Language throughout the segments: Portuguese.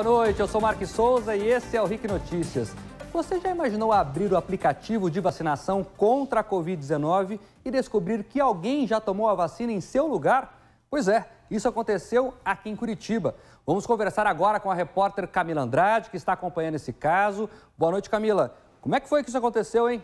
Boa noite, eu sou Mark Souza e esse é o RIC Notícias. Você já imaginou abrir o aplicativo de vacinação contra a Covid-19 e descobrir que alguém já tomou a vacina em seu lugar? Pois é, isso aconteceu aqui em Curitiba. Vamos conversar agora com a repórter Camila Andrade, que está acompanhando esse caso. Boa noite, Camila. Como é que foi que isso aconteceu, hein?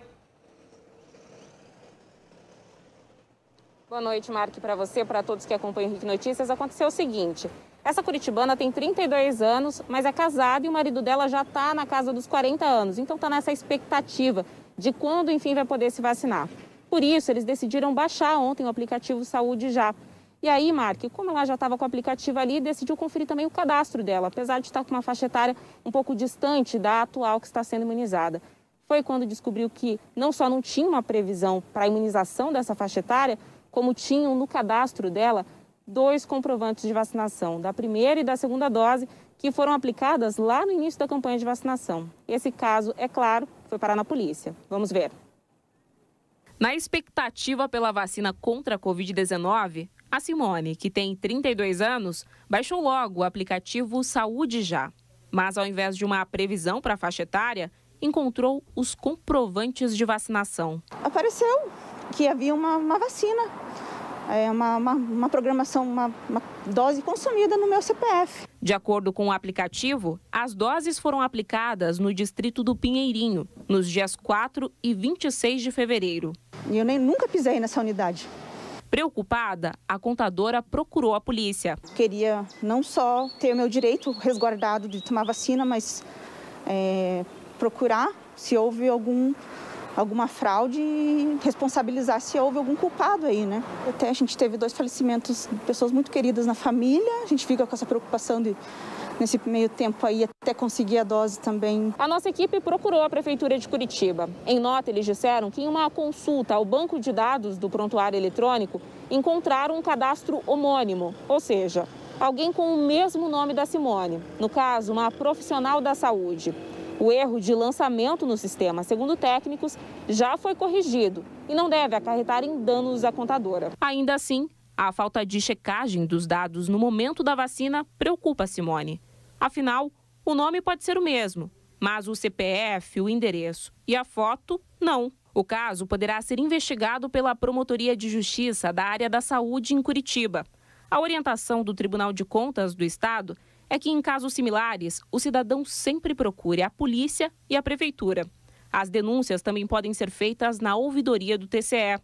Boa noite, Mark, para você, para todos que acompanham o RIC Notícias. Aconteceu o seguinte: essa curitibana tem 32 anos, mas é casada e o marido dela já está na casa dos 40 anos. Então está nessa expectativa de quando, enfim, vai poder se vacinar. Por isso, eles decidiram baixar ontem o aplicativo Saúde Já. E aí, Mark, como ela já estava com o aplicativo ali, decidiu conferir também o cadastro dela, apesar de estar com uma faixa etária um pouco distante da atual que está sendo imunizada. Foi quando descobriu que não só não tinha uma previsão para a imunização dessa faixa etária, como tinham no cadastro dela dois comprovantes de vacinação, da primeira e da segunda dose, que foram aplicadas lá no início da campanha de vacinação. Esse caso, é claro, foi parar na polícia. Vamos ver. Na expectativa pela vacina contra a Covid-19, a Simone, que tem 32 anos, baixou logo o aplicativo Saúde Já. Mas ao invés de uma previsão para a faixa etária, encontrou os comprovantes de vacinação. Apareceu que havia uma, uma vacina é uma, uma, uma programação, uma, uma dose consumida no meu CPF. De acordo com o aplicativo, as doses foram aplicadas no distrito do Pinheirinho, nos dias 4 e 26 de fevereiro. E eu nem nunca pisei nessa unidade. Preocupada, a contadora procurou a polícia. Queria não só ter o meu direito resguardado de tomar vacina, mas é, procurar se houve algum alguma fraude e responsabilizar se houve algum culpado aí, né? Até a gente teve dois falecimentos de pessoas muito queridas na família, a gente fica com essa preocupação de nesse meio tempo aí até conseguir a dose também. A nossa equipe procurou a Prefeitura de Curitiba. Em nota, eles disseram que em uma consulta ao banco de dados do prontuário eletrônico, encontraram um cadastro homônimo, ou seja, alguém com o mesmo nome da Simone, no caso, uma profissional da saúde. O erro de lançamento no sistema, segundo técnicos, já foi corrigido e não deve acarretar em danos à contadora. Ainda assim, a falta de checagem dos dados no momento da vacina preocupa Simone. Afinal, o nome pode ser o mesmo, mas o CPF, o endereço e a foto, não. O caso poderá ser investigado pela Promotoria de Justiça da área da saúde em Curitiba. A orientação do Tribunal de Contas do Estado é que, em casos similares, o cidadão sempre procure a polícia e a prefeitura. As denúncias também podem ser feitas na ouvidoria do TCE.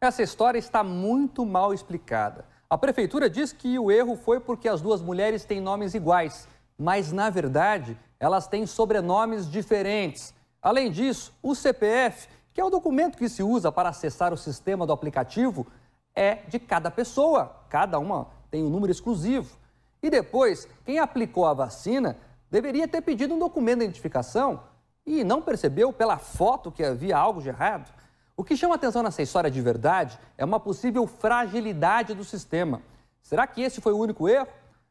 Essa história está muito mal explicada. A prefeitura diz que o erro foi porque as duas mulheres têm nomes iguais, mas na verdade elas têm sobrenomes diferentes. Além disso, o CPF, que é o documento que se usa para acessar o sistema do aplicativo, é de cada pessoa. Cada uma tem um número exclusivo. E depois, quem aplicou a vacina deveria ter pedido um documento de identificação e não percebeu pela foto que havia algo de errado. O que chama atenção nessa história de verdade é uma possível fragilidade do sistema. Será que esse foi o único erro?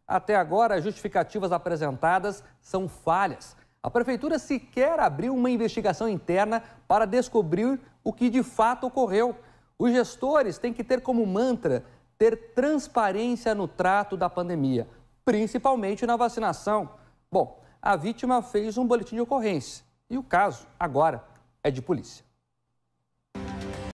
Até agora, as justificativas apresentadas são falhas. A prefeitura sequer abriu uma investigação interna para descobrir o que de fato ocorreu. Os gestores têm que ter como mantra ter transparência no trato da pandemia principalmente na vacinação. Bom, a vítima fez um boletim de ocorrência e o caso agora é de polícia.